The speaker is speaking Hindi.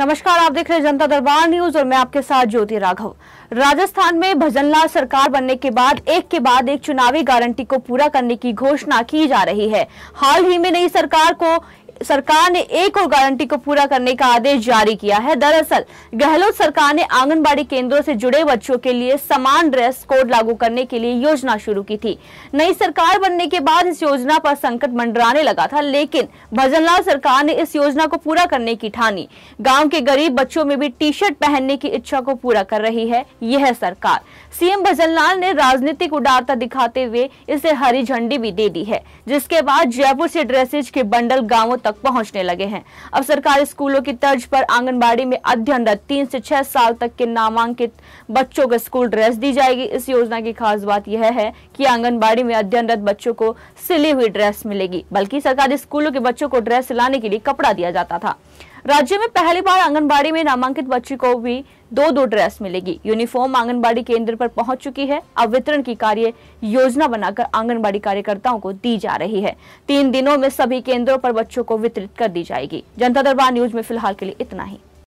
नमस्कार आप देख रहे हैं जनता दरबार न्यूज और मैं आपके साथ ज्योति राघव राजस्थान में भजनलाल सरकार बनने के बाद एक के बाद एक चुनावी गारंटी को पूरा करने की घोषणा की जा रही है हाल ही में नई सरकार को सरकार ने एक और गारंटी को पूरा करने का आदेश जारी किया है दरअसल गहलोत सरकार ने आंगनबाड़ी केंद्रों से जुड़े बच्चों के लिए समान ड्रेस कोड लागू करने के लिए योजना शुरू की थी नई सरकार बनने के बाद इस योजना पर संकट मंडराने लगा था लेकिन भजनलाल सरकार ने इस योजना को पूरा करने की ठानी गाँव के गरीब बच्चों में भी टी शर्ट पहनने की इच्छा को पूरा कर रही है यह सरकार सीएम भजनलाल ने राजनीतिक उदारता दिखाते हुए इसे हरी झंडी भी दे दी है जिसके बाद जयपुर से ड्रेसेज के बंडल गाँवों तक पहुंचने लगे हैं अब सरकारी स्कूलों की तर्ज पर आंगनबाड़ी में अध्ययनरत तीन से छह साल तक के नामांकित बच्चों को स्कूल ड्रेस दी जाएगी इस योजना की खास बात यह है कि आंगनबाड़ी में अध्ययनरत बच्चों को सिली हुई ड्रेस मिलेगी बल्कि सरकारी स्कूलों के बच्चों को ड्रेस सिलाने के लिए कपड़ा दिया जाता था राज्य में पहली बार आंगनबाड़ी में नामांकित बच्ची को भी दो दो ड्रेस मिलेगी यूनिफॉर्म आंगनबाड़ी केंद्र पर पहुंच चुकी है अब वितरण की कार्य योजना बनाकर आंगनबाड़ी कार्यकर्ताओं को दी जा रही है तीन दिनों में सभी केंद्रों पर बच्चों को वितरित कर दी जाएगी जनता दरबार न्यूज में फिलहाल के लिए इतना ही